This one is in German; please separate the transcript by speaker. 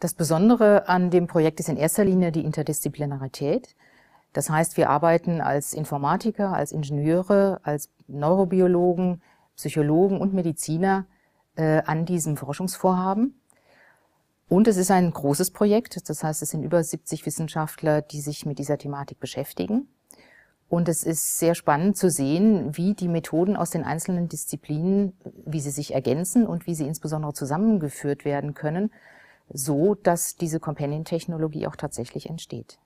Speaker 1: Das Besondere an dem Projekt ist in erster Linie die Interdisziplinarität. Das heißt, wir arbeiten als Informatiker, als Ingenieure, als Neurobiologen, Psychologen und Mediziner äh, an diesem Forschungsvorhaben. Und es ist ein großes Projekt, das heißt, es sind über 70 Wissenschaftler, die sich mit dieser Thematik beschäftigen. Und es ist sehr spannend zu sehen, wie die Methoden aus den einzelnen Disziplinen, wie sie sich ergänzen und wie sie insbesondere zusammengeführt werden können, so dass diese Companion-Technologie auch tatsächlich entsteht.